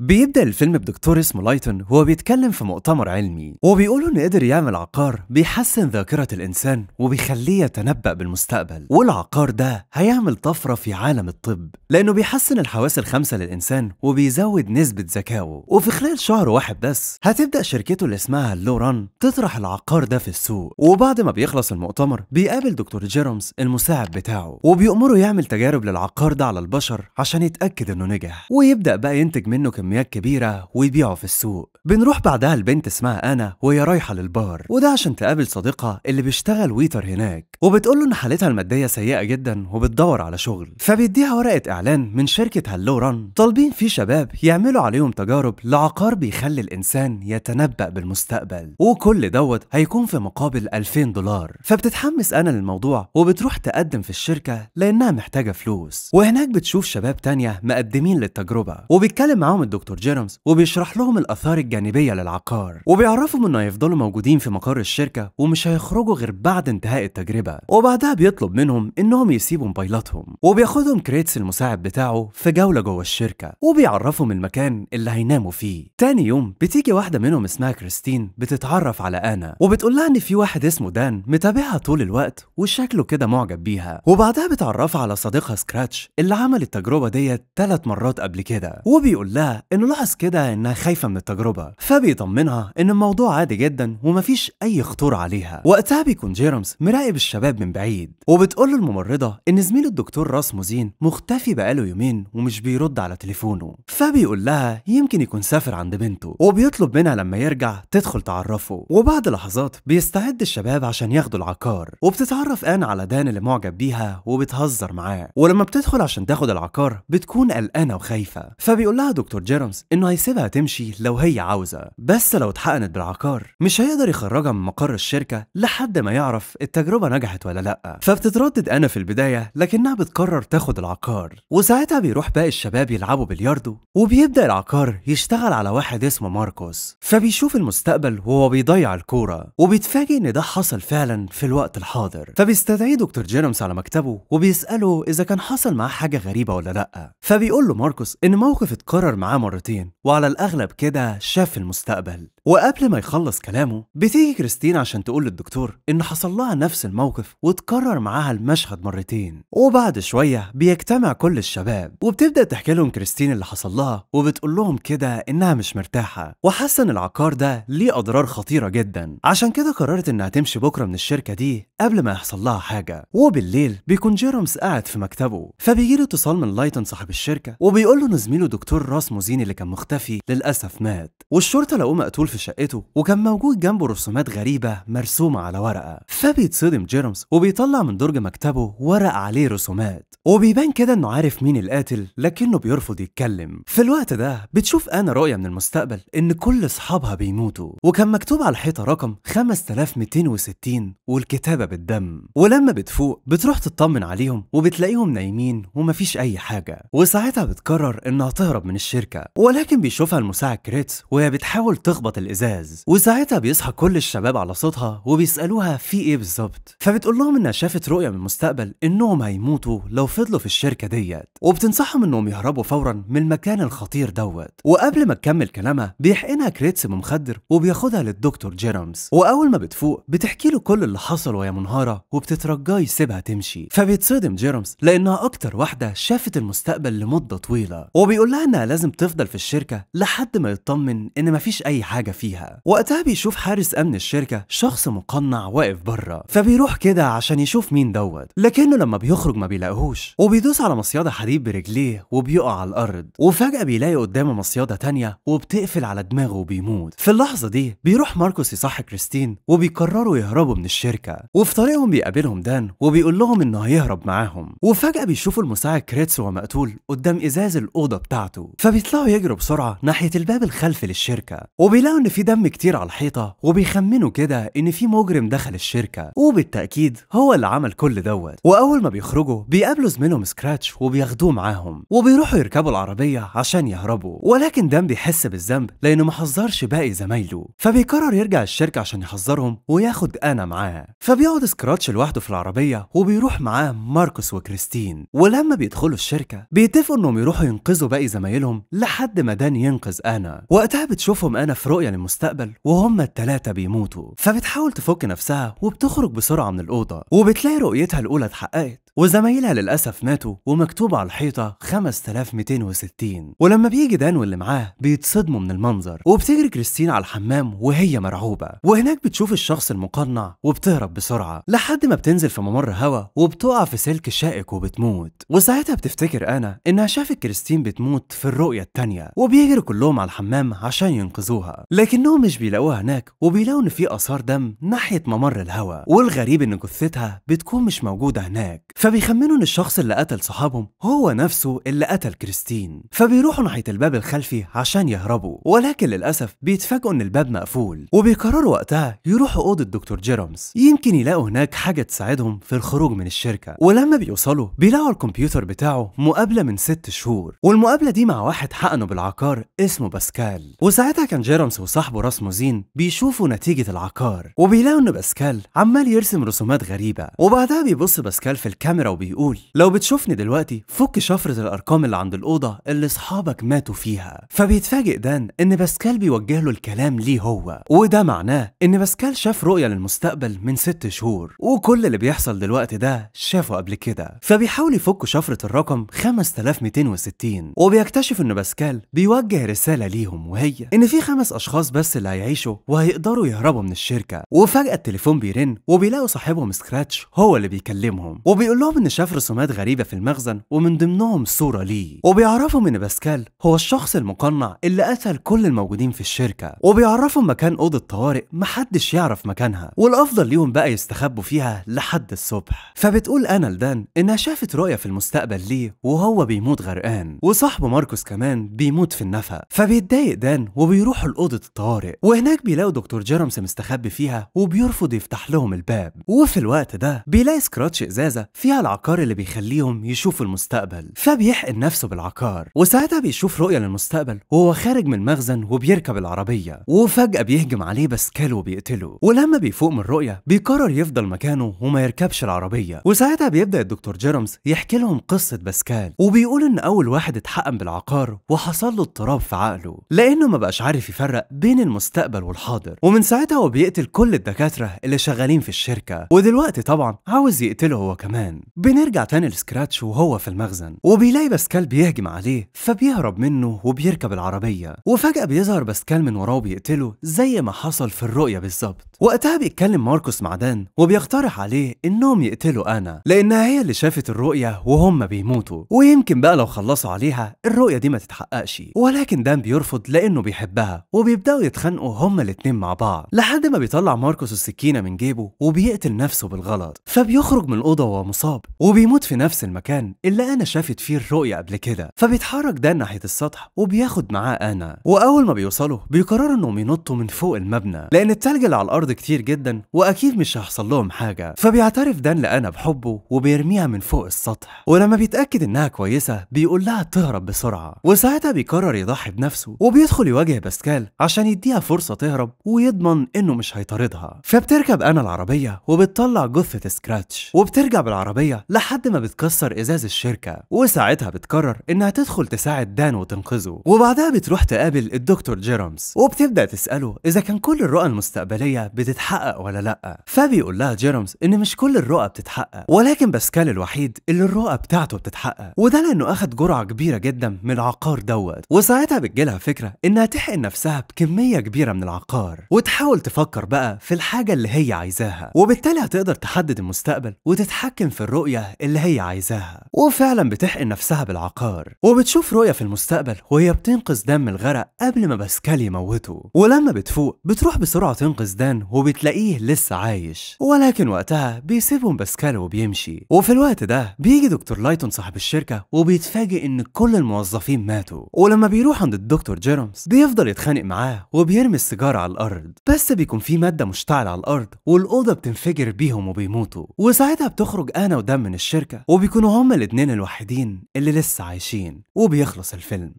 بيبدأ الفيلم بدكتور اسمه لايتون وهو بيتكلم في مؤتمر علمي وبيقولوا إنه قدر يعمل عقار بيحسن ذاكرة الإنسان وبيخليه يتنبأ بالمستقبل والعقار ده هيعمل طفرة في عالم الطب لأنه بيحسن الحواس الخمسة للإنسان وبيزود نسبة ذكائه وفي خلال شهر واحد بس هتبدأ شركته اللي اسمها لوران تطرح العقار ده في السوق وبعد ما بيخلص المؤتمر بيقابل دكتور جيرومز المساعد بتاعه وبيأمره يعمل تجارب للعقار ده على البشر عشان يتأكد إنه نجح ويبدأ بقى ينتج منه كميات كبيرة ويبيعه في السوق بنروح بعدها البنت اسمها أنا وهي رايحة للبار وده عشان تقابل صديقها اللي بيشتغل ويتر هناك وبتقول له إن حالتها المادية سيئة جدا وبتدور على شغل فبيديها ورقة إعلان من شركة هلو ران طالبين فيه شباب يعملوا عليهم تجارب لعقار بيخلي الإنسان يتنبأ بالمستقبل وكل دوت هيكون في مقابل 2000 دولار فبتتحمس أنا للموضوع وبتروح تقدم في الشركة لأنها محتاجة فلوس وهناك بتشوف شباب تانية مقدمين للتجربة وبيتكلم معاهم الدكتور جيرمز وبيشرح لهم الآثار الجانبية للعقار وبيعرفهم إنه هيفضلوا موجودين في مقر الشركة ومش هيخرجوا غير بعد انتهاء التجربة وبعدها بيطلب منهم إنهم يسيبوا موبايلاتهم وبياخدهم كريتس المساعد بتاعه في جولة جوه الشركة وبيعرفهم المكان اللي هيناموا فيه تاني يوم بتيجي واحدة منهم اسمها كريستين بتتعرف على أنا وبتقول لها إن في واحد اسمه دان متابعها طول الوقت وشكله كده معجب بيها وبعدها بتعرفها على صديقها سكراتش اللي عمل التجربة ديت ثلاث مرات قبل كده وبيقول لها انه لاحظ كده انها خايفه من التجربه فبيطمنها ان الموضوع عادي جدا ومفيش اي خطوره عليها وقتها بيكون جيرمس مراقب الشباب من بعيد وبتقول له الممرضه ان زميله الدكتور راس موزين مختفي بقاله يومين ومش بيرد على تليفونه فبيقول لها يمكن يكون سافر عند بنته وبيطلب منها لما يرجع تدخل تعرفه وبعد لحظات بيستعد الشباب عشان ياخدوا العقار وبتتعرف ان على دان اللي معجب بيها وبتهزر معاه ولما بتدخل عشان تاخد العقار بتكون قلقانه وخايفه فبيقول لها دكتور جيرمز انه هيسيبها تمشي لو هي عاوزة بس لو اتحقنت بالعقار مش هيقدر يخرجها من مقر الشركة لحد ما يعرف التجربة نجحت ولا لأ فبتتردد أنا في البداية لكنها بتقرر تاخد العقار وساعتها بيروح باقي الشباب يلعبوا بلياردو وبيبدأ العقار يشتغل على واحد اسمه ماركوس فبيشوف المستقبل وهو بيضيع الكورة وبيتفاجئ إن ده حصل فعلا في الوقت الحاضر فبيستدعيه دكتور جيرمز على مكتبه وبيسأله إذا كان حصل معاه حاجة غريبة ولا لأ فبيقول له ماركوس إن موقف اتكرر معاه مرتين وعلى الأغلب كده شاف المستقبل وقبل ما يخلص كلامه بتيجي كريستين عشان تقول للدكتور ان حصل لها نفس الموقف وتكرر معاها المشهد مرتين وبعد شويه بيجتمع كل الشباب وبتبدا تحكي لهم كريستين اللي حصل لها وبتقول لهم كده انها مش مرتاحه وحاسه ان العقار ده ليه اضرار خطيره جدا عشان كده قررت انها تمشي بكره من الشركه دي قبل ما يحصل لها حاجه وبالليل بيكون جيرمز قاعد في مكتبه فبيجي له اتصال من لايتن صاحب الشركه وبيقول له ان زميله دكتور راس موزيني اللي كان مختفي للاسف مات والشرطه لقوه مقتول في شقته وكان موجود جنبه رسومات غريبة مرسومة على ورقة فبيتصدم جيرمس وبيطلع من درج مكتبه ورق عليه رسومات وبيبان كده انه عارف مين القاتل لكنه بيرفض يتكلم في الوقت ده بتشوف انا رؤية من المستقبل ان كل اصحابها بيموتوا وكان مكتوب على الحيطة رقم 5260 والكتابة بالدم ولما بتفوق بتروح تطمن عليهم وبتلاقيهم نايمين ومفيش اي حاجة وساعتها بتقرر انها تهرب من الشركة ولكن بيشوفها المساعد كريتس وهي بتحاول تخبط الازاز وساعتها بيصحى كل الشباب على صوتها وبيسالوها في ايه بالظبط فبتقول لهم انها شافت رؤيه من المستقبل انهم هيموتوا لو فضلوا في الشركه ديت وبتنصحهم انهم يهربوا فورا من المكان الخطير دوت وقبل ما تكمل كلامها بيحقنها كريتس بمخدر وبياخدها للدكتور جيرمز واول ما بتفوق بتحكي له كل اللي حصل وهي منهاره وبتترجاه يسيبها تمشي فبيتصدم جيرمز لانها اكتر واحده شافت المستقبل لمده طويله وبيقول لها انها لازم تفضل في الشركه لحد ما يطمن ان مفيش اي حاجه فيها وقتها بيشوف حارس امن الشركه شخص مقنع واقف بره فبيروح كده عشان يشوف مين دوت لكنه لما بيخرج ما بيلاقيهوش وبيدوس على مصياده حديد برجليه وبيقع على الارض وفجاه بيلاقي قدامه مصياده تانية وبتقفل على دماغه وبيموت في اللحظه دي بيروح ماركوس يصحي كريستين وبيقرروا يهربوا من الشركه وفي طريقهم بيقابلهم دان وبيقول لهم انه هيهرب معاهم وفجاه بيشوفوا المساعد كريتس وهو مقتول قدام ازاز الاوضه بتاعته فبيطلعوا يجروا بسرعه ناحيه الباب الخلفي للشركه وبيلاقوا إن في دم كتير على الحيطة وبيخمنوا كده إن في مجرم دخل الشركة وبالتأكيد هو اللي عمل كل دوت وأول ما بيخرجوا بيقابلوا زميلهم سكراتش وبياخدوه معاهم وبيروحوا يركبوا العربية عشان يهربوا ولكن دم بيحس بالذنب لأنه ما حذرش باقي زمايله فبيقرر يرجع الشركة عشان يحذرهم وياخد أنا معاه فبيقعد سكراتش لوحده في العربية وبيروح معاه ماركوس وكريستين ولما بيدخلوا الشركة بيتفقوا إنهم يروحوا ينقذوا باقي زمايلهم لحد ما دان ينقذ أنا وقتها بتشوفهم أنا في رؤية من المستقبل وهم التلاتة بيموتوا فبتحاول تفك نفسها وبتخرج بسرعة من الأوضة وبتلاقي رؤيتها الأولى اتحققت وزمايلها للأسف ماتوا ومكتوب على الحيطة 5260 ولما بيجي دان واللي معاه بيتصدموا من المنظر وبتجري كريستين على الحمام وهي مرعوبة وهناك بتشوف الشخص المقنع وبتهرب بسرعة لحد ما بتنزل في ممر هوا وبتقع في سلك شائك وبتموت وساعتها بتفتكر أنا إنها شافت كريستين بتموت في الرؤية التانية وبيجري كلهم على الحمام عشان ينقذوها لكنهم مش بيلاقوها هناك وبيلاقوا إن في آثار دم ناحية ممر الهوا والغريب إن جثتها بتكون مش موجودة هناك فبيخمنوا ان الشخص اللي قتل صحابهم هو نفسه اللي قتل كريستين فبيروحوا ناحيه الباب الخلفي عشان يهربوا ولكن للاسف بيتفاجئوا ان الباب مقفول وبيقرروا وقتها يروحوا اوضه دكتور جيرمز يمكن يلاقوا هناك حاجه تساعدهم في الخروج من الشركه ولما بيوصلوا بيلاقوا الكمبيوتر بتاعه مقابله من ست شهور والمقابله دي مع واحد حقنه بالعقار اسمه باسكال وساعتها كان جيرمز وصاحبه راسموزين بيشوفوا نتيجه العقار وبيلاقوا ان باسكال عمال يرسم رسومات غريبه وبعدها بيبص باسكال في الكاميرا الكاميرا وبيقول لو بتشوفني دلوقتي فك شفرة الأرقام اللي عند الأوضة اللي أصحابك ماتوا فيها فبيتفاجئ دان إن باسكال بيوجه له الكلام ليه هو وده معناه إن باسكال شاف رؤية للمستقبل من ست شهور وكل اللي بيحصل دلوقتي ده شافه قبل كده فبيحاول يفك شفرة الرقم 5260 وبيكتشف إن باسكال بيوجه رسالة ليهم وهي إن في خمس أشخاص بس اللي هيعيشوا وهيقدروا يهربوا من الشركة وفجأة التليفون بيرن وبيلاقوا صاحبهم سكراتش هو اللي بيكلمهم وبيقول كلهم إن شاف رسومات غريبة في المخزن ومن ضمنهم صورة ليه وبيعرفهم إن باسكال هو الشخص المقنع اللي قتل كل الموجودين في الشركة وبيعرفهم مكان أوضة طوارئ محدش يعرف مكانها والأفضل ليهم بقى يستخبوا فيها لحد الصبح فبتقول أنا لدان إنها شافت رؤية في المستقبل ليه وهو بيموت غرقان وصاحبه ماركوس كمان بيموت في النفق فبيتضايق دان وبيروحوا لأوضة الطوارئ وهناك بيلاقوا دكتور جيرمس مستخبي فيها وبيرفض يفتح لهم الباب وفي الوقت ده بيلاقي سكراتش إزازة فيها فيها العقار اللي بيخليهم يشوفوا المستقبل فبيحقن نفسه بالعقار وساعتها بيشوف رؤية للمستقبل وهو خارج من مخزن وبيركب العربية وفجأة بيهجم عليه بسكال وبيقتله ولما بيفوق من الرؤية بيقرر يفضل مكانه وما يركبش العربية وساعتها بيبدأ الدكتور جيرمز يحكي لهم قصة بسكال وبيقول إن أول واحد اتحقن بالعقار وحصل له اضطراب في عقله لأنه ما بقاش عارف يفرق بين المستقبل والحاضر ومن ساعتها هو بيقتل كل الدكاترة اللي شغالين في الشركة ودلوقتي طبعا عاوز يقتله هو كمان المخزن بنرجع تاني لسكراتش وهو في المخزن وبيلاقي باسكال بيهجم عليه فبيهرب منه وبيركب العربية وفجأة بيظهر باسكال من وراه وبيقتله زي ما حصل في الرؤية بالظبط وقتها بيتكلم ماركوس مع دان وبيقترح عليه انهم يقتلوا انا لانها هي اللي شافت الرؤيه وهم بيموتوا ويمكن بقى لو خلصوا عليها الرؤيه دي ما تتحققش ولكن دان بيرفض لانه بيحبها وبيبداوا يتخانقوا هما الاتنين مع بعض لحد ما بيطلع ماركوس السكينه من جيبه وبيقتل نفسه بالغلط فبيخرج من الاوضه وهو مصاب وبيموت في نفس المكان اللي انا شافت فيه الرؤيه قبل كده فبيتحرك دان ناحيه السطح وبياخد معاه انا واول ما بيوصلوا بيقرروا انهم ينطوا من فوق المبنى لان التلج اللي على الارض كتير جدا واكيد مش هيحصل لهم حاجه فبيعترف دان لانا بحبه وبيرميها من فوق السطح ولما بيتاكد انها كويسه بيقول لها تهرب بسرعه وساعتها بيقرر يضحي بنفسه وبيدخل يواجه باسكال عشان يديها فرصه تهرب ويضمن انه مش هيطاردها فبتركب انا العربيه وبتطلع جثه سكراتش وبترجع بالعربيه لحد ما بتكسر ازاز الشركه وساعتها بتقرر انها تدخل تساعد دان وتنقذه وبعدها بتروح تقابل الدكتور جيرمز وبتبدا تساله اذا كان كل الرؤى المستقبليه بتتحقق ولا لا فبيقول لها جيرمز ان مش كل الرؤى بتتحقق ولكن باسكال الوحيد اللي الرؤى بتاعته بتتحقق وده لانه اخد جرعه كبيره جدا من العقار دوت وساعتها بتجيلها فكره انها تحقن نفسها بكميه كبيره من العقار وتحاول تفكر بقى في الحاجه اللي هي عايزاها وبالتالي هتقدر تحدد المستقبل وتتحكم في الرؤيه اللي هي عايزاها وفعلا بتحقن نفسها بالعقار وبتشوف رؤيه في المستقبل وهي بتنقذ دان من الغرق قبل ما باسكال يموته ولما بتفوق بتروح بسرعه تنقذ دان وبتلاقيه لسه عايش ولكن وقتها بيسيبهم باسكال وبيمشي وفي الوقت ده بيجي دكتور لايتون صاحب الشركة وبيتفاجئ إن كل الموظفين ماتوا ولما بيروح عند الدكتور جيرومز بيفضل يتخانق معاه وبيرمي السيجارة على الأرض بس بيكون في مادة مشتعلة على الأرض والأوضة بتنفجر بيهم وبيموتوا وساعتها بتخرج أنا ودم من الشركة وبيكونوا هما الاتنين الوحيدين اللي لسه عايشين وبيخلص الفيلم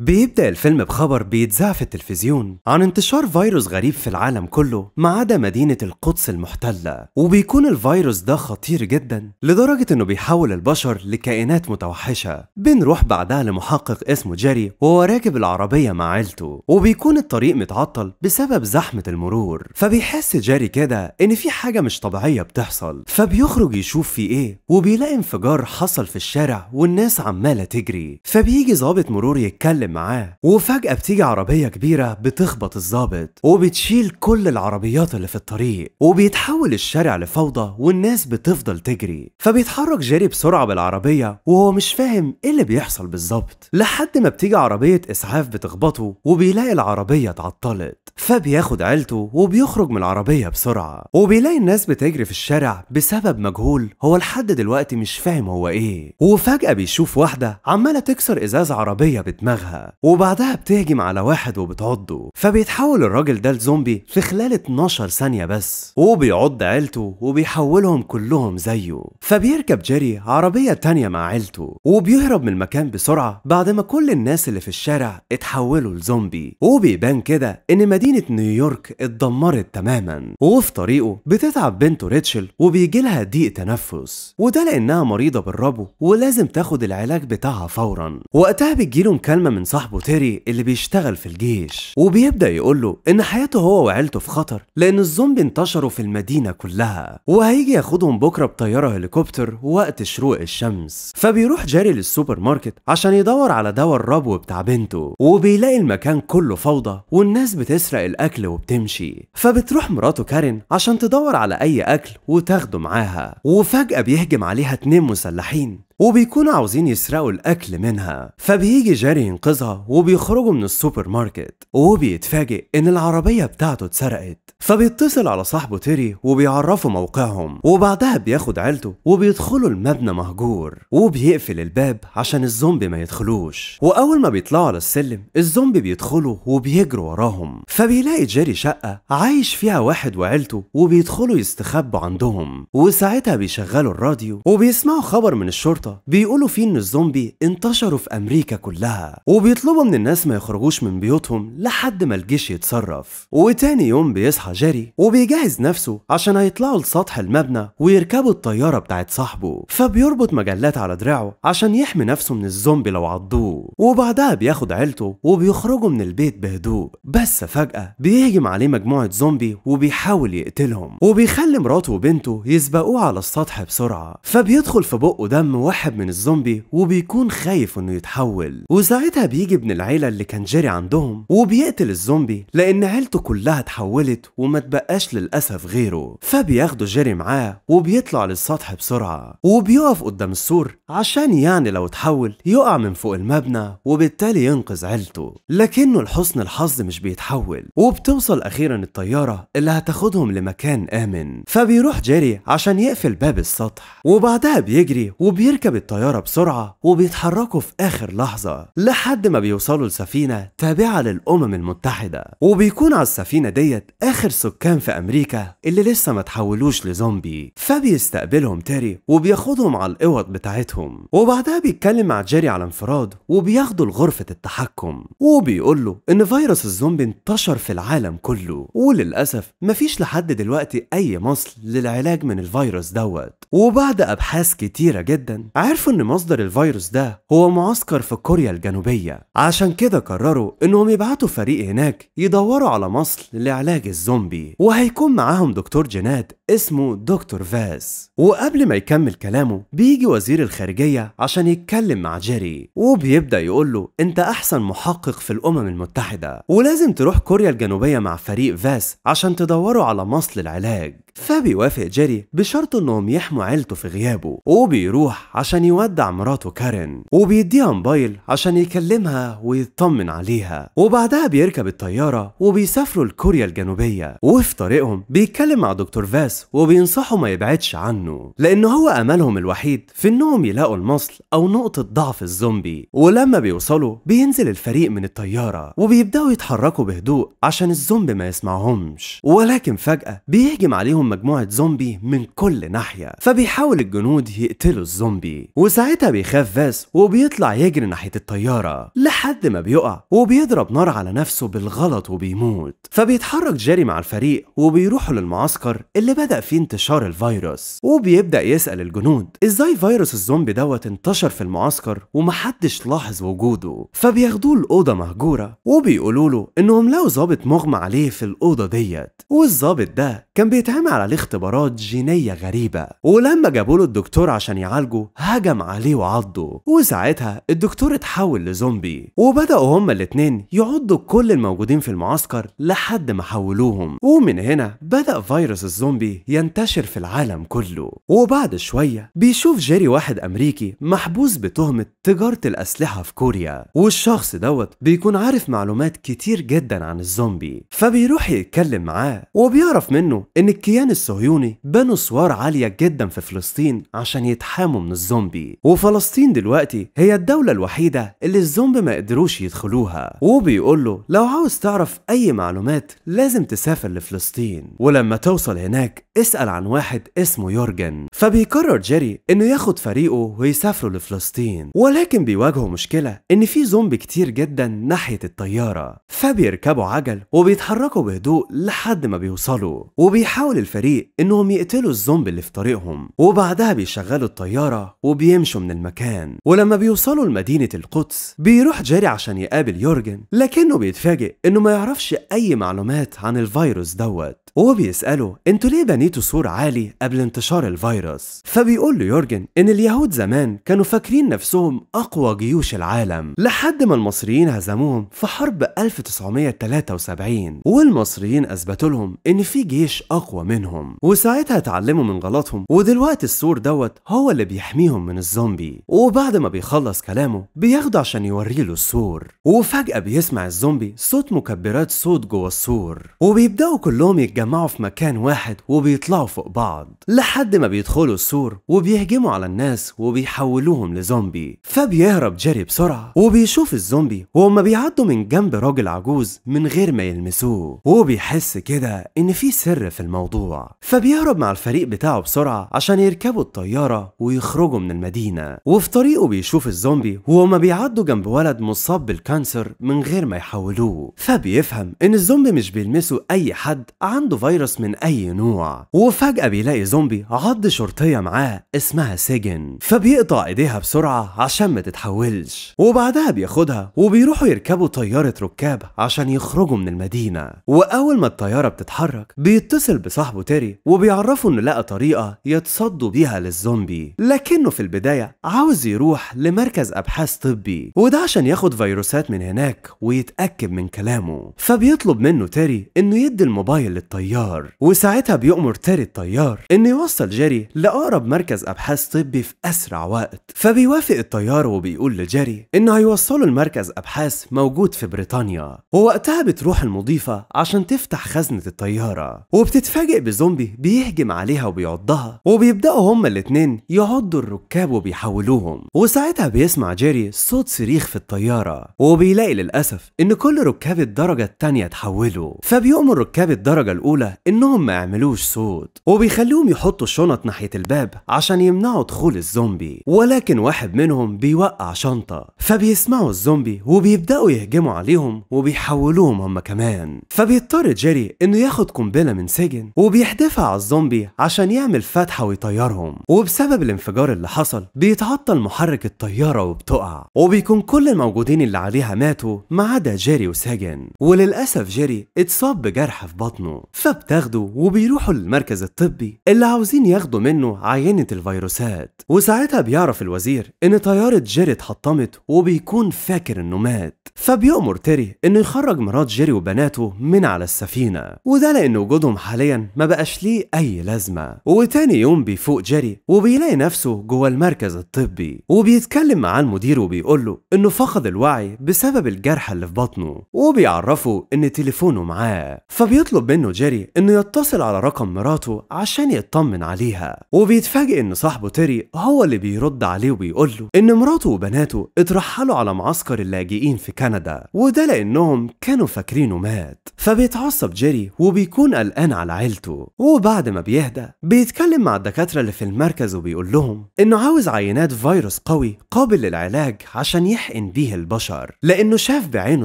بيبدأ الفيلم بخبر بيتذاع في التلفزيون عن انتشار فيروس غريب في العالم كله ما عدا مدينة القدس المحتلة وبيكون الفيروس ده خطير جدا لدرجة انه بيحول البشر لكائنات متوحشة بنروح بعدها لمحقق اسمه جيري وهو راكب العربية مع عيلته وبيكون الطريق متعطل بسبب زحمة المرور فبيحس جيري كده ان في حاجة مش طبيعية بتحصل فبيخرج يشوف في ايه وبيلاقي انفجار حصل في الشارع والناس عمالة تجري فبيجي ظابط مرور يتكلم بتتكلم معاه وفجأة بتيجي عربية كبيرة بتخبط الظابط وبتشيل كل العربيات اللي في الطريق وبيتحول الشارع لفوضى والناس بتفضل تجري فبيتحرك جيري بسرعة بالعربية وهو مش فاهم ايه اللي بيحصل بالظبط لحد ما بتيجي عربية إسعاف بتخبطه وبيلاقي العربية اتعطلت فبياخد عيلته وبيخرج من العربية بسرعة وبيلاقي الناس بتجري في الشارع بسبب مجهول هو لحد دلوقتي مش فاهم هو ايه وفجأة بيشوف واحدة عمالة تكسر إزاز عربية بدماغها وبعدها بتهجم على واحد وبتعضه فبيتحول الراجل ده لزومبي في خلال 12 ثانية بس وبيعض عيلته وبيحولهم كلهم زيه فبيركب جيري عربية تانية مع عيلته وبيهرب من المكان بسرعة بعد ما كل الناس اللي في الشارع اتحولوا لزومبي وبيبان كده ان مدينة نيويورك اتدمرت تماما وفي طريقه بتتعب بنته ريتشل وبيجي لها ضيق تنفس وده لانها مريضة بالربو ولازم تاخد العلاج بتاعها فورا وقتها بتجيله مكالمة من صاحبه تيري اللي بيشتغل في الجيش وبيبدأ يقول له إن حياته هو وعيلته في خطر لأن الزومبي انتشروا في المدينة كلها وهيجي ياخدهم بكرة بطيارة هليكوبتر وقت شروق الشمس فبيروح جاري للسوبر ماركت عشان يدور على دواء الربو بتاع بنته وبيلاقي المكان كله فوضى والناس بتسرق الأكل وبتمشي فبتروح مراته كارين عشان تدور على أي أكل وتاخده معاها وفجأة بيهجم عليها اتنين مسلحين وبيكونوا عاوزين يسرقوا الاكل منها فبيجي جاري ينقذها وبيخرجوا من السوبر ماركت وبيتفاجئ ان العربيه بتاعته اتسرقت فبيتصل على صاحبه تيري وبيعرفه موقعهم وبعدها بياخد عيلته وبيدخلوا المبنى مهجور وبيقفل الباب عشان الزومبي ما يدخلوش واول ما بيطلعوا على السلم الزومبي بيدخلوا وبيجروا وراهم فبيلاقي جاري شقه عايش فيها واحد وعيلته وبيدخلوا يستخبوا عندهم وساعتها بيشغلوا الراديو وبيسمعوا خبر من الشرطه بيقولوا فيه إن الزومبي انتشروا في أمريكا كلها وبيطلبوا من الناس ما يخرجوش من بيوتهم لحد ما الجيش يتصرف وتاني يوم بيصحى جاري وبيجهز نفسه عشان هيطلعوا لسطح المبنى ويركبوا الطيارة بتاعت صاحبه فبيربط مجلات على دراعه عشان يحمي نفسه من الزومبي لو عضوه وبعدها بياخد عيلته وبيخرجوا من البيت بهدوء بس فجأة بيهجم عليه مجموعة زومبي وبيحاول يقتلهم وبيخلي مراته وبنته يسبقوه على السطح بسرعة فبيدخل في بقه دم واحد بينسحب من الزومبي وبيكون خايف انه يتحول وساعتها بيجي ابن العيلة اللي كان جاري عندهم وبيقتل الزومبي لان عيلته كلها اتحولت وما تبقاش للاسف غيره فبياخدوا جيري معاه وبيطلع للسطح بسرعة وبيقف قدام السور عشان يعني لو اتحول يقع من فوق المبنى وبالتالي ينقذ عيلته لكنه لحسن الحظ مش بيتحول وبتوصل اخيرا الطيارة اللي هتاخدهم لمكان امن فبيروح جيري عشان يقفل باب السطح وبعدها بيجري وبيركب بيركب الطيارة بسرعة وبيتحركوا في آخر لحظة لحد ما بيوصلوا لسفينة تابعة للأمم المتحدة وبيكون على السفينة ديت آخر سكان في أمريكا اللي لسه ما تحولوش لزومبي فبيستقبلهم تيري وبياخدهم على القوط بتاعتهم وبعدها بيتكلم مع جيري على انفراد وبياخدوا لغرفة التحكم وبيقول له إن فيروس الزومبي انتشر في العالم كله وللأسف مفيش لحد دلوقتي أي مصل للعلاج من الفيروس دوت وبعد أبحاث كتيرة جدا عرفوا ان مصدر الفيروس ده هو معسكر في كوريا الجنوبية عشان كده قرروا انهم يبعتوا فريق هناك يدوروا على مصل لعلاج الزومبي وهيكون معاهم دكتور جناد اسمه دكتور فاز وقبل ما يكمل كلامه بيجي وزير الخارجية عشان يتكلم مع جيري وبيبدأ يقول له انت احسن محقق في الامم المتحدة ولازم تروح كوريا الجنوبية مع فريق فاس عشان تدوروا على مصل العلاج فبيوافق جيري بشرط انهم يحموا عيلته في غيابه وبيروح عشان يودع مراته كارين وبيديها موبايل عشان يكلمها ويطمن عليها وبعدها بيركب الطياره وبيسافروا لكوريا الجنوبيه وفي طريقهم بيتكلم مع دكتور فاس وبينصحه ما يبعدش عنه لان هو املهم الوحيد في انهم يلاقوا المصل او نقطه ضعف الزومبي ولما بيوصلوا بينزل الفريق من الطياره وبيبداوا يتحركوا بهدوء عشان الزومبي ما يسمعهمش ولكن فجاه بيهجم عليهم مجموعة زومبي من كل ناحية فبيحاول الجنود يقتلوا الزومبي وساعتها بيخاف فاس وبيطلع يجري ناحية الطيارة لحد ما بيقع وبيضرب نار على نفسه بالغلط وبيموت فبيتحرك جيري مع الفريق وبيروحوا للمعسكر اللي بدأ فيه انتشار الفيروس وبيبدأ يسأل الجنود ازاي فيروس الزومبي دوت انتشر في المعسكر ومحدش لاحظ وجوده فبياخدوه لأوضة مهجورة وبيقولوا له انهم لقوا ظابط مغمى عليه في الأوضة ديت والظابط ده كان بيتعامل على الاختبارات جينية غريبة ولما جابوا له الدكتور عشان يعالجه هجم عليه وعضه وساعتها الدكتور اتحول لزومبي وبدأوا هما الاتنين يعضوا كل الموجودين في المعسكر لحد ما حولوهم ومن هنا بدأ فيروس الزومبي ينتشر في العالم كله وبعد شوية بيشوف جيري واحد أمريكي محبوس بتهمة تجارة الأسلحة في كوريا والشخص دوت بيكون عارف معلومات كتير جدا عن الزومبي فبيروح يتكلم معاه وبيعرف منه إن الكيان الكيان الصهيوني بنوا سوار عالية جدا في فلسطين عشان يتحاموا من الزومبي وفلسطين دلوقتي هي الدولة الوحيدة اللي الزومبي ما قدروش يدخلوها وبيقول له لو عاوز تعرف أي معلومات لازم تسافر لفلسطين ولما توصل هناك اسأل عن واحد اسمه يورجن فبيقرر جيري إنه ياخد فريقه ويسافروا لفلسطين ولكن بيواجهوا مشكلة إن في زومبي كتير جدا ناحية الطيارة فبيركبوا عجل وبيتحركوا بهدوء لحد ما بيوصلوا وبيحاول الفريق إنهم يقتلوا الزومبي اللي في طريقهم وبعدها بيشغلوا الطيارة وبيمشوا من المكان ولما بيوصلوا لمدينة القدس بيروح جاري عشان يقابل يورجن لكنه بيتفاجئ إنه ما يعرفش أي معلومات عن الفيروس دوت وهو بيسأله انتوا ليه بنيتوا سور عالي قبل انتشار الفيروس فبيقول له يورجن ان اليهود زمان كانوا فاكرين نفسهم اقوى جيوش العالم لحد ما المصريين هزموهم في حرب 1973 والمصريين اثبتوا لهم ان في جيش اقوى منهم منهم وساعتها اتعلموا من غلطهم ودلوقتي السور دوت هو اللي بيحميهم من الزومبي وبعد ما بيخلص كلامه بياخده عشان يوريله السور وفجأة بيسمع الزومبي صوت مكبرات صوت جوه السور وبيبدأوا كلهم يتجمعوا في مكان واحد وبيطلعوا فوق بعض لحد ما بيدخلوا السور وبيهجموا على الناس وبيحولوهم لزومبي فبيهرب جيري بسرعة وبيشوف الزومبي وهما بيعدوا من جنب راجل عجوز من غير ما يلمسوه وبيحس كده إن في سر في الموضوع فبيهرب مع الفريق بتاعه بسرعة عشان يركبوا الطيارة ويخرجوا من المدينة وفي طريقه بيشوف الزومبي وهما بيعدوا جنب ولد مصاب بالكانسر من غير ما يحولوه فبيفهم ان الزومبي مش بيلمسوا اي حد عنده فيروس من اي نوع وفجأة بيلاقي زومبي عض شرطية معاه اسمها سجن فبيقطع ايديها بسرعة عشان ما تتحولش وبعدها بياخدها وبيروحوا يركبوا طيارة ركاب عشان يخرجوا من المدينة وأول ما الطيارة بتتحرك بيتصل بصاحبه تيري وبيعرفوا انه لقى طريقه يتصدوا بيها للزومبي لكنه في البدايه عاوز يروح لمركز ابحاث طبي وده عشان ياخد فيروسات من هناك ويتاكد من كلامه فبيطلب منه تيري انه يدي الموبايل للطيار وساعتها بيأمر تيري الطيار انه يوصل جيري لاقرب مركز ابحاث طبي في اسرع وقت فبيوافق الطيار وبيقول لجيري انه هيوصله لمركز ابحاث موجود في بريطانيا ووقتها بتروح المضيفه عشان تفتح خزنه الطياره وبتتفاجئ زومبي بيهجم عليها وبيعضها وبيبداوا هما الاتنين يعضوا الركاب وبيحولوهم وساعتها بيسمع جيري صوت صريخ في الطياره وبيلاقي للاسف ان كل ركاب الدرجه التانيه اتحولوا فبيؤمر ركاب الدرجه الاولى انهم ما يعملوش صوت وبيخليهم يحطوا الشنط ناحيه الباب عشان يمنعوا دخول الزومبي ولكن واحد منهم بيوقع شنطه فبيسمعوا الزومبي وبيبداوا يهجموا عليهم وبيحولوهم هما كمان فبيضطر جيري انه ياخد قنبله من سجن وبي وبيحدفع على الزومبي عشان يعمل فتحة ويطيرهم وبسبب الانفجار اللي حصل بيتعطل محرك الطيارة وبتقع وبيكون كل الموجودين اللي عليها ماتوا ما عدا جيري وساجن وللأسف جيري اتصاب بجرح في بطنه فبتاخده وبيروحوا للمركز الطبي اللي عاوزين ياخدوا منه عينة الفيروسات وساعتها بيعرف الوزير ان طيارة جيري اتحطمت وبيكون فاكر انه مات فبيأمر تيري انه يخرج مرات جيري وبناته من على السفينة وده لان وجودهم حاليا ما بقاش ليه أي لازمة وتاني يوم بيفوق جيري وبيلاقي نفسه جوه المركز الطبي وبيتكلم مع المدير وبيقول له إنه فقد الوعي بسبب الجرح اللي في بطنه وبيعرفه إن تليفونه معاه فبيطلب منه جيري إنه يتصل على رقم مراته عشان يطمن عليها وبيتفاجئ إن صاحبه تيري هو اللي بيرد عليه وبيقول له إن مراته وبناته اترحلوا على معسكر اللاجئين في كندا وده لأنهم كانوا فاكرينه مات فبيتعصب جيري وبيكون قلقان على عيلته حالته وبعد ما بيهدى بيتكلم مع الدكاترة اللي في المركز وبيقول لهم إنه عاوز عينات فيروس قوي قابل للعلاج عشان يحقن بيه البشر لأنه شاف بعينه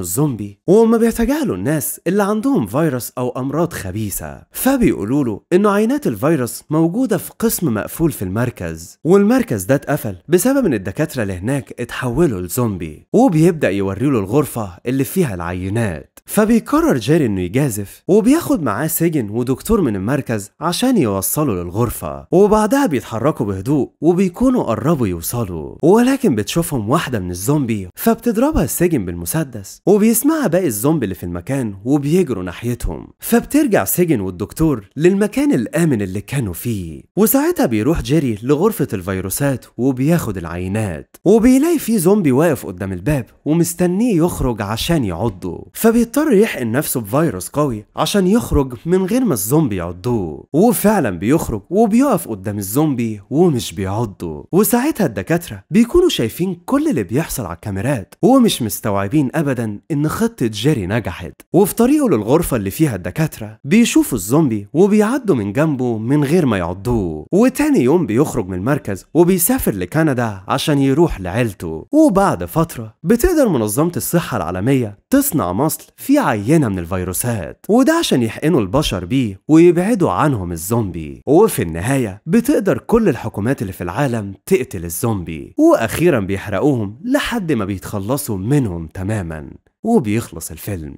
الزومبي وما بيتجاهلوا الناس اللي عندهم فيروس أو أمراض خبيثة فبيقولوا له إنه عينات الفيروس موجودة في قسم مقفول في المركز والمركز ده اتقفل بسبب إن الدكاترة اللي هناك اتحولوا لزومبي وبيبدأ يوريله الغرفة اللي فيها العينات فبيقرر جيري إنه يجازف وبياخد معاه سجن ودكتور من من المركز عشان يوصلوا للغرفة وبعدها بيتحركوا بهدوء وبيكونوا قربوا يوصلوا ولكن بتشوفهم واحدة من الزومبي فبتضربها السجن بالمسدس وبيسمعها باقي الزومبي اللي في المكان وبيجروا ناحيتهم فبترجع سجن والدكتور للمكان الآمن اللي كانوا فيه وساعتها بيروح جيري لغرفة الفيروسات وبياخد العينات وبيلاقي في زومبي واقف قدام الباب ومستنيه يخرج عشان يعضه فبيضطر يحقن نفسه بفيروس قوي عشان يخرج من غير ما الزومبي بيعضوه وفعلا بيخرج وبيقف قدام الزومبي ومش بيعضه وساعتها الدكاترة بيكونوا شايفين كل اللي بيحصل على الكاميرات ومش مستوعبين أبدا إن خطة جيري نجحت وفي طريقه للغرفة اللي فيها الدكاترة بيشوفوا الزومبي وبيعدوا من جنبه من غير ما يعضوه وتاني يوم بيخرج من المركز وبيسافر لكندا عشان يروح لعيلته وبعد فترة بتقدر منظمة الصحة العالمية تصنع مصل فيه عينة من الفيروسات وده عشان يحقنوا البشر بيه ويبقى وبيبعدوا عنهم الزومبي وفي النهاية بتقدر كل الحكومات اللي في العالم تقتل الزومبي وأخيرا بيحرقوهم لحد ما بيتخلصوا منهم تماما وبيخلص الفيلم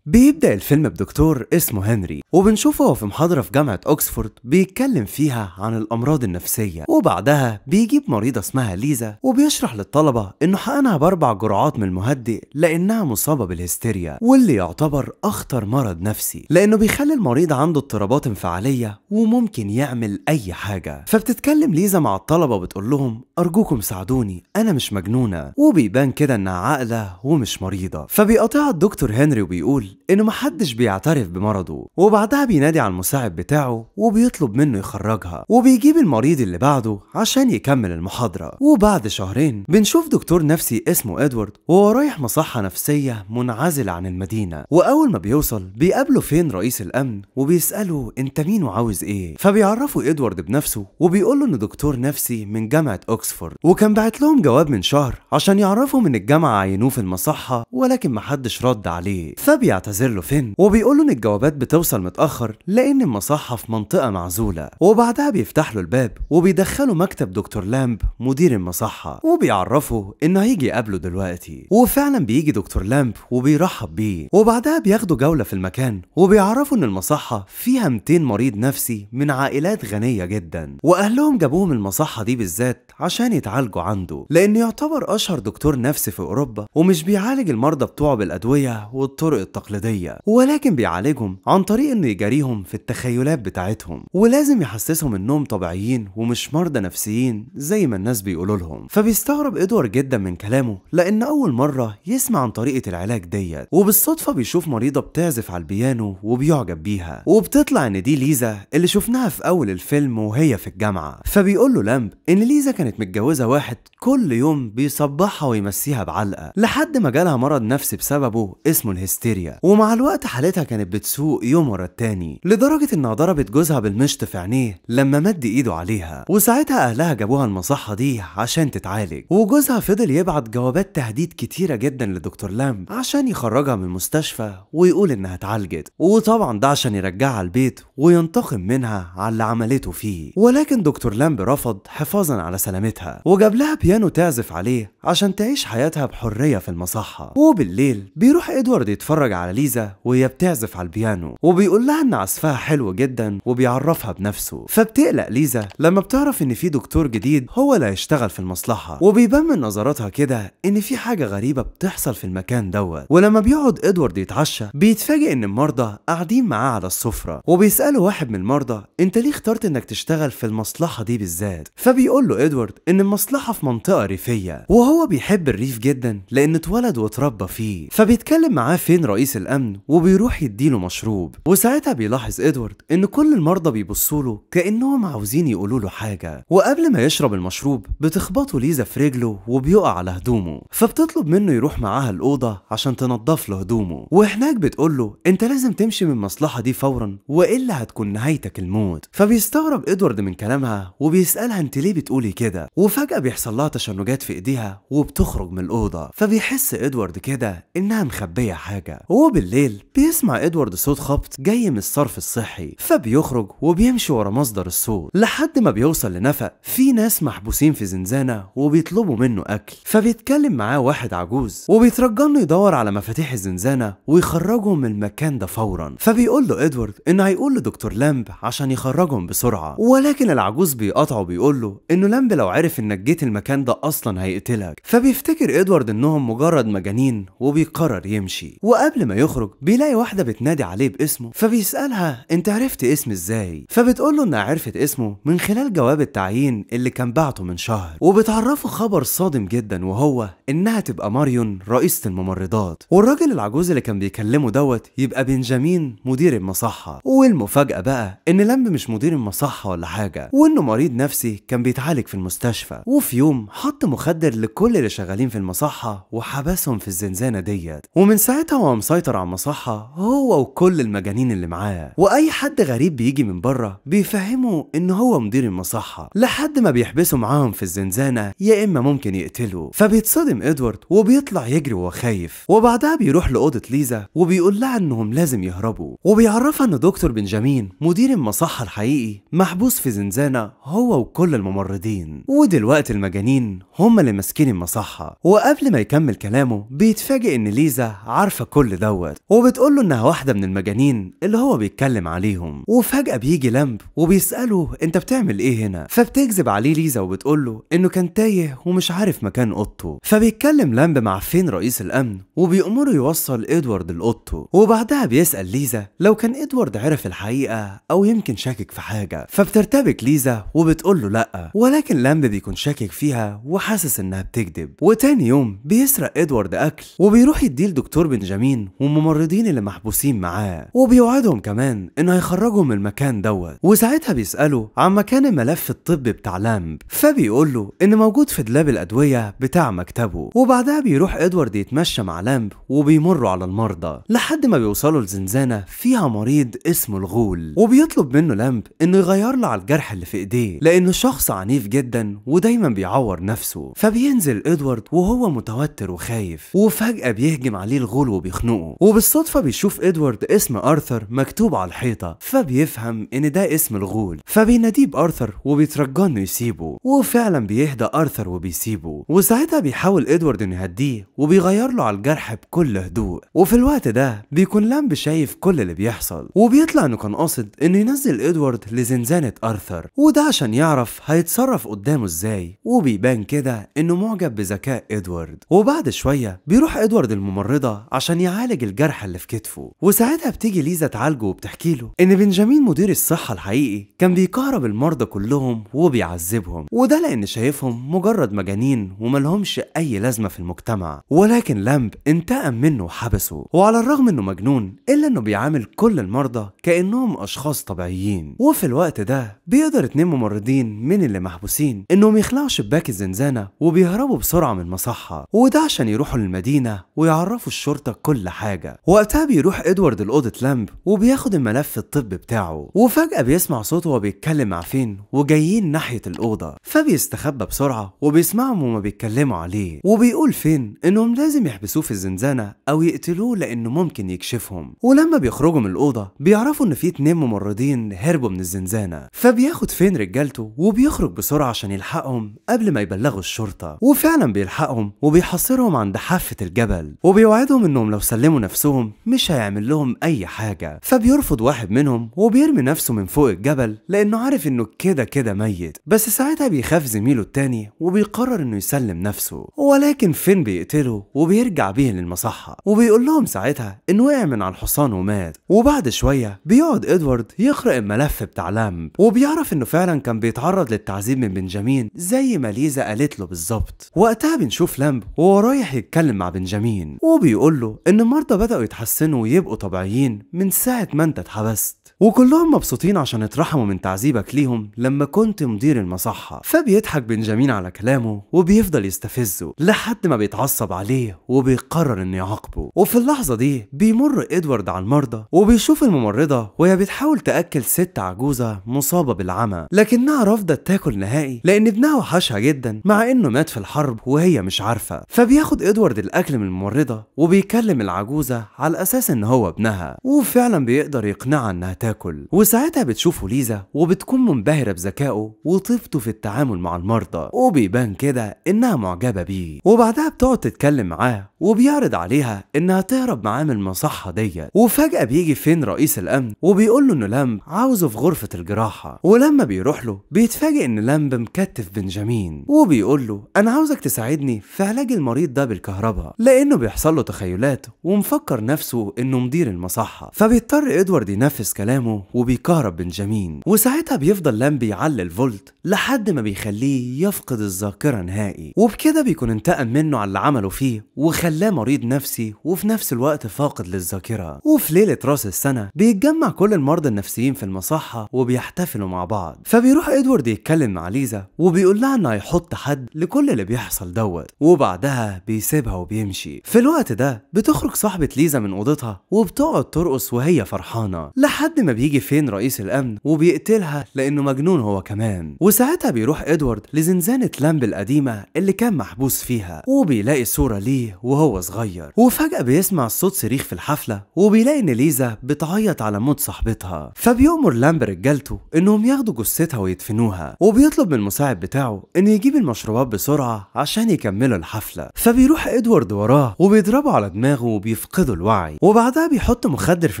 بيبدأ الفيلم بدكتور اسمه هنري وبنشوفه في محاضرة في جامعة أوكسفورد بيتكلم فيها عن الأمراض النفسية وبعدها بيجيب مريضة اسمها ليزا وبيشرح للطلبة إنه حقنها بأربع جرعات من المهدئ لأنها مصابة بالهستيريا واللي يعتبر أخطر مرض نفسي لأنه بيخلي المريض عنده اضطرابات انفعالية وممكن يعمل أي حاجة فبتتكلم ليزا مع الطلبة وبتقول لهم أرجوكم ساعدوني أنا مش مجنونة وبيبان كده إنها عاقلة ومش مريضة فبيقاطعها الدكتور هنري وبيقول إنه محدش بيعترف بمرضه وبعدها بينادي على المساعد بتاعه وبيطلب منه يخرجها وبيجيب المريض اللي بعده عشان يكمل المحاضرة وبعد شهرين بنشوف دكتور نفسي اسمه إدوارد وهو رايح مصحة نفسية منعزلة عن المدينة وأول ما بيوصل بيقابله فين رئيس الأمن وبيسأله أنت مين وعاوز إيه فبيعرفه إدوارد بنفسه وبيقول له إنه دكتور نفسي من جامعة اوكسفورد وكان بعت لهم جواب من شهر عشان يعرفوا من الجامعة عينوه في المصحة ولكن محدش رد عليه فبيعتبر بيعتذر له فين وبيقول له ان الجوابات بتوصل متاخر لان المصحه في منطقه معزوله وبعدها بيفتح له الباب وبيدخله مكتب دكتور لامب مدير المصحه وبيعرفه انه هيجي يقابله دلوقتي وفعلا بيجي دكتور لامب وبيرحب بيه وبعدها بياخدوا جوله في المكان وبيعرفوا ان المصحه فيها 200 مريض نفسي من عائلات غنيه جدا واهلهم جابوهم المصحه دي بالذات عشان يتعالجوا عنده لانه يعتبر اشهر دكتور نفسي في اوروبا ومش بيعالج المرضى بتوعه بالادويه والطرق التقليديه التقليدية ولكن بيعالجهم عن طريق انه يجاريهم في التخيلات بتاعتهم ولازم يحسسهم انهم طبيعيين ومش مرضى نفسيين زي ما الناس بيقولوا لهم فبيستغرب ادوار جدا من كلامه لان اول مرة يسمع عن طريقة العلاج ديت وبالصدفة بيشوف مريضة بتعزف على البيانو وبيعجب بيها وبتطلع ان دي ليزا اللي شفناها في اول الفيلم وهي في الجامعة فبيقول له لامب ان ليزا كانت متجوزة واحد كل يوم بيصبحها ويمسيها بعلقه لحد ما جالها مرض نفسي بسببه اسمه الهستيريا ومع الوقت حالتها كانت بتسوء يوم ورا التاني لدرجه انها ضربت جوزها بالمشط في عينيه لما مد ايده عليها وساعتها اهلها جابوها المصحه دي عشان تتعالج وجوزها فضل يبعت جوابات تهديد كتيره جدا لدكتور لام عشان يخرجها من المستشفى ويقول انها اتعالجت وطبعا ده عشان يرجعها البيت وينتقم منها على اللي عملته فيه ولكن دكتور لام رفض حفاظا على سلامتها وجاب لها البيانو تعزف عليه عشان تعيش حياتها بحرية في المصحة وبالليل بيروح إدوارد يتفرج على ليزا وهي بتعزف على البيانو وبيقول لها إن عزفها حلو جدا وبيعرفها بنفسه فبتقلق ليزا لما بتعرف إن في دكتور جديد هو اللي هيشتغل في المصلحة وبيبان من نظراتها كده إن في حاجة غريبة بتحصل في المكان دوت ولما بيقعد إدوارد يتعشى بيتفاجئ إن المرضى قاعدين معاه على السفرة وبيسأله واحد من المرضى أنت ليه اخترت إنك تشتغل في المصلحة دي بالذات فبيقول له إدوارد إن المصلحة في منطقة منطقة ريفية وهو بيحب الريف جدا لأن اتولد واتربى فيه فبيتكلم معاه فين رئيس الأمن وبيروح يديله مشروب وساعتها بيلاحظ إدوارد إن كل المرضى بيبصوا له كأنهم عاوزين يقولوا له حاجة وقبل ما يشرب المشروب بتخبطه ليزا في رجله وبيقع على هدومه فبتطلب منه يروح معاها الأوضة عشان تنضف له هدومه وهناك بتقول له أنت لازم تمشي من المصلحة دي فورا وإلا هتكون نهايتك الموت فبيستغرب إدوارد من كلامها وبيسألها أنت ليه بتقولي كده وفجأة بيحصل لها تشنجات في ايديها وبتخرج من الاوضه فبيحس ادوارد كده انها مخبيه حاجه وبالليل بيسمع ادوارد صوت خبط جاي من الصرف الصحي فبيخرج وبيمشي ورا مصدر الصوت لحد ما بيوصل لنفق في ناس محبوسين في زنزانه وبيطلبوا منه اكل فبيتكلم معاه واحد عجوز وبيترجى يدور على مفاتيح الزنزانه ويخرجهم من المكان ده فورا فبيقول له ادوارد إنه هيقول لدكتور لامب عشان يخرجهم بسرعه ولكن العجوز بيقاطعه بيقول له انه لامب لو عرف انك جيت المكان المكان ده اصلا هيقتلك فبيفتكر ادوارد انهم مجرد مجانين وبيقرر يمشي وقبل ما يخرج بيلاقي واحده بتنادي عليه باسمه فبيسالها انت عرفت اسمي ازاي فبتقول له انها عرفت اسمه من خلال جواب التعيين اللي كان بعته من شهر وبتعرفه خبر صادم جدا وهو انها تبقى ماريون رئيسه الممرضات والراجل العجوز اللي كان بيكلمه دوت يبقى بنجامين مدير المصحه والمفاجاه بقى ان لمب مش مدير المصحه ولا حاجه وانه مريض نفسي كان بيتعالج في المستشفى وفي يوم حط مخدر لكل اللي شغالين في المصحة وحبسهم في الزنزانة ديت ومن ساعتها هو مسيطر على المصحة هو وكل المجانين اللي معاه وأي حد غريب بيجي من بره بيفهمه إن هو مدير المصحة لحد ما بيحبسه معاهم في الزنزانة يا إما ممكن يقتله فبيتصدم إدوارد وبيطلع يجري وهو خايف وبعدها بيروح لأوضة ليزا وبيقول لها إنهم لازم يهربوا وبيعرفها إن دكتور بنجامين مدير المصحة الحقيقي محبوس في زنزانة هو وكل الممرضين ودلوقتي المجانين التانيين هم اللي ماسكين المصحة وقبل ما يكمل كلامه بيتفاجئ إن ليزا عارفة كل دوت وبتقول له إنها واحدة من المجانين اللي هو بيتكلم عليهم وفجأة بيجي لامب وبيسأله أنت بتعمل إيه هنا فبتكذب عليه ليزا وبتقول له إنه كان تايه ومش عارف مكان أوضته فبيتكلم لامب مع فين رئيس الأمن وبيأمره يوصل إدوارد لأوضته وبعدها بيسأل ليزا لو كان إدوارد عرف الحقيقة أو يمكن شاكك في حاجة فبترتبك ليزا وبتقول له لأ ولكن لامب بيكون شاكك فيها وحاسس انها بتكذب وتاني يوم بيسرق ادوارد اكل وبيروح يديه لدكتور بنجامين والممرضين اللي محبوسين معاه وبيوعدهم كمان انه هيخرجهم من المكان دوت وساعتها بيساله عن مكان الملف الطبي بتاع لامب فبيقول له ان موجود في دولاب الادويه بتاع مكتبه وبعدها بيروح ادوارد يتمشى مع لامب وبيمروا على المرضى لحد ما بيوصلوا لزنزانه فيها مريض اسمه الغول وبيطلب منه لامب انه يغير له على الجرح اللي في ايديه لانه شخص عنيف جدا ودايما بيعور يطور نفسه فبينزل ادوارد وهو متوتر وخايف وفجأة بيهجم عليه الغول وبيخنقه وبالصدفة بيشوف ادوارد اسم ارثر مكتوب على الحيطة فبيفهم ان ده اسم الغول فبيناديه بارثر وبيترجاه انه يسيبه وفعلا بيهدى ارثر وبيسيبه وساعتها بيحاول ادوارد انه يهديه وبيغير له على الجرح بكل هدوء وفي الوقت ده بيكون لامب شايف كل اللي بيحصل وبيطلع انه كان قاصد انه ينزل ادوارد لزنزانة ارثر وده عشان يعرف هيتصرف قدامه ازاي وبيبقى بيبان كده انه معجب بذكاء ادوارد وبعد شويه بيروح ادوارد الممرضه عشان يعالج الجرح اللي في كتفه وساعتها بتيجي ليزا تعالجه وبتحكي له ان بنجامين مدير الصحه الحقيقي كان بيكهرب المرضى كلهم وبيعذبهم وده لان شايفهم مجرد مجانين وملهمش اي لازمه في المجتمع ولكن لامب انتقم منه وحبسه وعلى الرغم انه مجنون الا انه بيعامل كل المرضى كانهم اشخاص طبيعيين وفي الوقت ده بيقدر اتنين ممرضين من اللي محبوسين انهم يخلعوا شباك الزنزانة وبيهربوا بسرعة من المصحة وده عشان يروحوا للمدينة ويعرفوا الشرطة كل حاجة وقتها بيروح إدوارد الأوضة لامب وبياخد الملف الطب بتاعه وفجأة بيسمع صوته وهو بيتكلم مع فين وجايين ناحية الأوضة فبيستخبى بسرعة وبيسمعهم وما بيتكلموا عليه وبيقول فين إنهم لازم يحبسوه في الزنزانة أو يقتلوه لأنه ممكن يكشفهم ولما بيخرجوا من الأوضة بيعرفوا إن في اتنين ممرضين هربوا من الزنزانة فبياخد فين رجالته وبيخرج بسرعة عشان يلحقهم قبل ما يبلغوا الشرطة وفعلا بيلحقهم وبيحاصرهم عند حافة الجبل وبيوعدهم انهم لو سلموا نفسهم مش هيعمل لهم اي حاجة فبيرفض واحد منهم وبيرمي نفسه من فوق الجبل لانه عارف انه كده كده ميت بس ساعتها بيخاف زميله التاني وبيقرر انه يسلم نفسه ولكن فين بيقتله وبيرجع بيه للمصحة وبيقول لهم ساعتها انه وقع من على الحصان ومات وبعد شوية بيقعد ادوارد يقرأ الملف بتاع لامب وبيعرف انه فعلا كان بيتعرض للتعذيب من بنجامين زي ما ليه اليزا قالت له بالظبط وقتها بنشوف لامب وهو رايح يتكلم مع بنجامين وبيقول له ان المرضى بداوا يتحسنوا ويبقوا طبيعيين من ساعه ما انت اتحبست وكلهم مبسوطين عشان اترحموا من تعذيبك ليهم لما كنت مدير المصحة فبيضحك بنجامين على كلامه وبيفضل يستفزه لحد ما بيتعصب عليه وبيقرر انه يعاقبه وفي اللحظة دي بيمر ادوارد على المرضى وبيشوف الممرضة وهي بتحاول تأكل ست عجوزة مصابة بالعمى لكنها رافضة تاكل نهائي لأن ابنها وحشها جدا مع انه مات في الحرب وهي مش عارفة فبياخد ادوارد الاكل من الممرضة وبيكلم العجوزة على اساس ان هو ابنها وفعلا بيقدر يقنعها انها تاكل بياكل وساعتها بتشوفه ليزا وبتكون منبهرة بذكائه وطيبته في التعامل مع المرضى وبيبان كده إنها معجبة بيه وبعدها بتقعد تتكلم معاه وبيعرض عليها إنها تهرب معاه من المصحة ديت وفجأة بيجي فين رئيس الأمن وبيقول له إن لامب عاوزه في غرفة الجراحة ولما بيروح له بيتفاجئ إن لامب مكتف بنجامين وبيقول له أنا عاوزك تساعدني في علاج المريض ده بالكهرباء لأنه بيحصل له تخيلات ومفكر نفسه إنه مدير المصحة فبيضطر إدوارد ينفذ كلامه قدامه وبيكهرب بنجامين وساعتها بيفضل لامبي يعلي الفولت لحد ما بيخليه يفقد الذاكرة نهائي وبكده بيكون انتقم منه على اللي عمله فيه وخلاه مريض نفسي وفي نفس الوقت فاقد للذاكرة وفي ليلة راس السنة بيتجمع كل المرضى النفسيين في المصحة وبيحتفلوا مع بعض فبيروح ادوارد يتكلم مع ليزا وبيقول لها انه هيحط حد لكل اللي بيحصل دوت وبعدها بيسيبها وبيمشي في الوقت ده بتخرج صاحبة ليزا من اوضتها وبتقعد ترقص وهي فرحانة لحد ما بيجي فين رئيس الامن وبيقتلها لانه مجنون هو كمان وساعتها بيروح ادوارد لزنزانه لامب القديمه اللي كان محبوس فيها وبيلاقي صوره ليه وهو صغير وفجاه بيسمع صوت صريخ في الحفله وبيلاقي ان ليزا بتعيط على موت صاحبتها فبيأمر لامب رجالته انهم ياخدوا جثتها ويدفنوها وبيطلب من المساعد بتاعه انه يجيب المشروبات بسرعه عشان يكملوا الحفله فبيروح ادوارد وراه وبيضربه على دماغه وبيفقده الوعي وبعدها بيحط مخدر في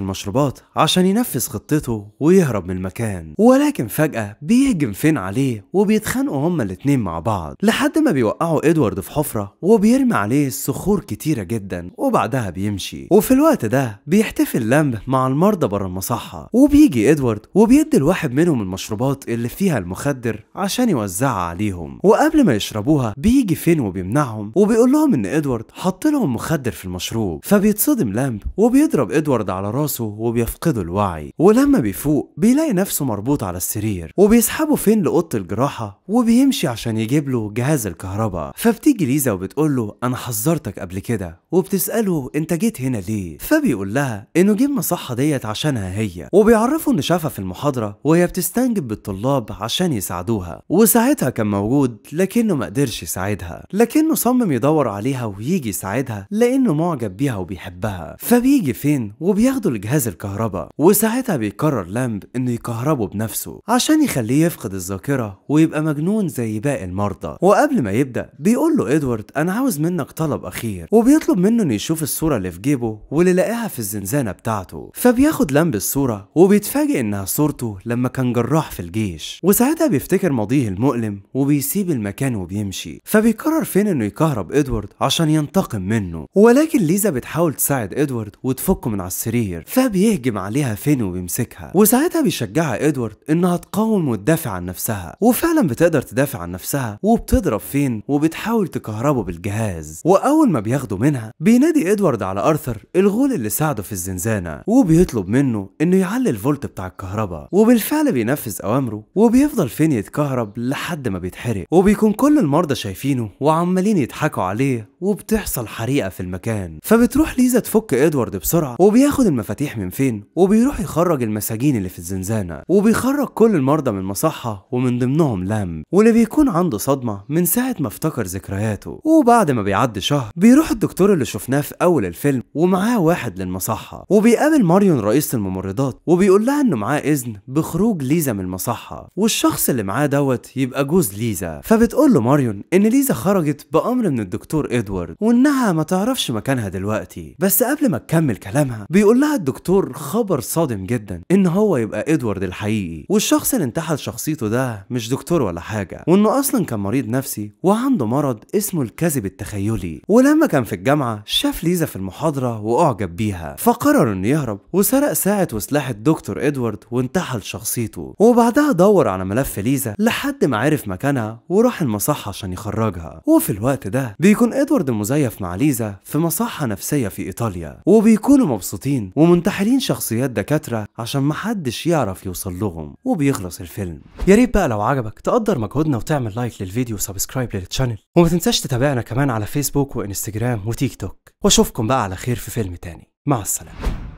المشروبات عشان ينفذ خطته ويهرب من المكان ولكن فجأة بيهجم فين عليه وبيتخانقوا هما الاتنين مع بعض لحد ما بيوقعوا ادوارد في حفرة وبيرمي عليه صخور كتيرة جدا وبعدها بيمشي وفي الوقت ده بيحتفل لامب مع المرضى بره المصحة وبيجي ادوارد وبيدي لواحد منهم المشروبات اللي فيها المخدر عشان يوزعها عليهم وقبل ما يشربوها بيجي فين وبيمنعهم وبيقول لهم ان ادوارد حط لهم مخدر في المشروب فبيتصدم لامب وبيضرب ادوارد على راسه وبيفقده الوعي ولما بيفوق بيلاقي نفسه مربوط على السرير وبيسحبه فين لأوضة الجراحة وبيمشي عشان يجيب له جهاز الكهرباء فبتيجي ليزا وبتقول له أنا حذرتك قبل كده وبتسأله أنت جيت هنا ليه فبيقول لها إنه جه المصحة ديت عشانها هي وبيعرفه إن شافها في المحاضرة وهي بتستنجد بالطلاب عشان يساعدوها وساعتها كان موجود لكنه ما قدرش يساعدها لكنه صمم يدور عليها ويجي يساعدها لأنه معجب بيها وبيحبها فبيجي فين وبياخده لجهاز الكهرباء وساعتها ساعتها بيقرر لامب انه يكهربه بنفسه عشان يخليه يفقد الذاكرة ويبقى مجنون زي باقي المرضى وقبل ما يبدأ بيقول له ادوارد انا عاوز منك طلب اخير وبيطلب منه انه يشوف الصورة اللي في جيبه واللي لاقيها في الزنزانة بتاعته فبياخد لامب الصورة وبيتفاجئ انها صورته لما كان جراح في الجيش وساعتها بيفتكر ماضيه المؤلم وبيسيب المكان وبيمشي فبيقرر فين انه يكهرب ادوارد عشان ينتقم منه ولكن ليزا بتحاول تساعد ادوارد وتفكه من على السرير فبيهجم عليها فين وبيمشي ويمسكها وساعتها بيشجعها ادوارد انها تقاوم وتدافع عن نفسها وفعلا بتقدر تدافع عن نفسها وبتضرب فين وبتحاول تكهربه بالجهاز واول ما بياخده منها بينادي ادوارد على ارثر الغول اللي ساعده في الزنزانه وبيطلب منه انه يعلي الفولت بتاع الكهرباء وبالفعل بينفذ اوامره وبيفضل فين يتكهرب لحد ما بيتحرق وبيكون كل المرضى شايفينه وعمالين يضحكوا عليه وبتحصل حريقه في المكان فبتروح ليزا تفك ادوارد بسرعه وبياخد المفاتيح من فين وبيروح يخرج بيخرج المساجين اللي في الزنزانة وبيخرج كل المرضى من مصحة ومن ضمنهم لام واللي بيكون عنده صدمة من ساعة ما افتكر ذكرياته وبعد ما بيعدي شهر بيروح الدكتور اللي شفناه في أول الفيلم ومعاه واحد للمصحة وبيقابل ماريون رئيسة الممرضات وبيقول لها إنه معاه إذن بخروج ليزا من المصحة والشخص اللي معاه دوت يبقى جوز ليزا فبتقول له ماريون إن ليزا خرجت بأمر من الدكتور إدوارد وإنها ما تعرفش مكانها دلوقتي بس قبل ما تكمل كلامها بيقول لها الدكتور خبر صادم جدا جدا ان هو يبقى ادوارد الحقيقي والشخص اللي انتحل شخصيته ده مش دكتور ولا حاجه وانه اصلا كان مريض نفسي وعنده مرض اسمه الكذب التخيلي ولما كان في الجامعه شاف ليزا في المحاضره واعجب بيها فقرر انه يهرب وسرق ساعه وسلاح الدكتور ادوارد وانتحل شخصيته وبعدها دور على ملف ليزا لحد ما عرف مكانها وراح المصحه عشان يخرجها وفي الوقت ده بيكون ادوارد مزيف مع ليزا في مصحه نفسيه في ايطاليا وبيكونوا مبسوطين ومنتحلين شخصيات دكاتره عشان محدش يعرف يوصل لهم وبيخلص الفيلم يا ريت بقى لو عجبك تقدر مجهودنا وتعمل لايك للفيديو وسبسكرايب للتشانل وما تنساش تتابعنا كمان على فيسبوك وانستجرام وتيك توك واشوفكم بقى على خير في فيلم تاني مع السلامه